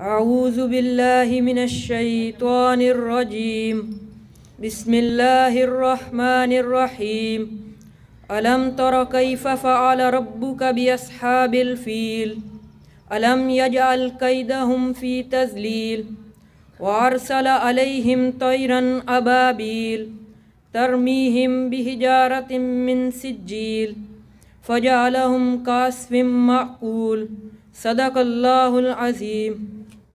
أعوذ بالله من الشيطان الرجيم بسم الله الرحمن الرحيم ألم تر كيف فعل ربك بأصحاب الفيل ألم يجعل كيدهم في تذليل وأرسل عليهم طيرا أبابيل ترميهم بحجارة من سجيل فجعلهم كاسف معقول صدق الله العظيم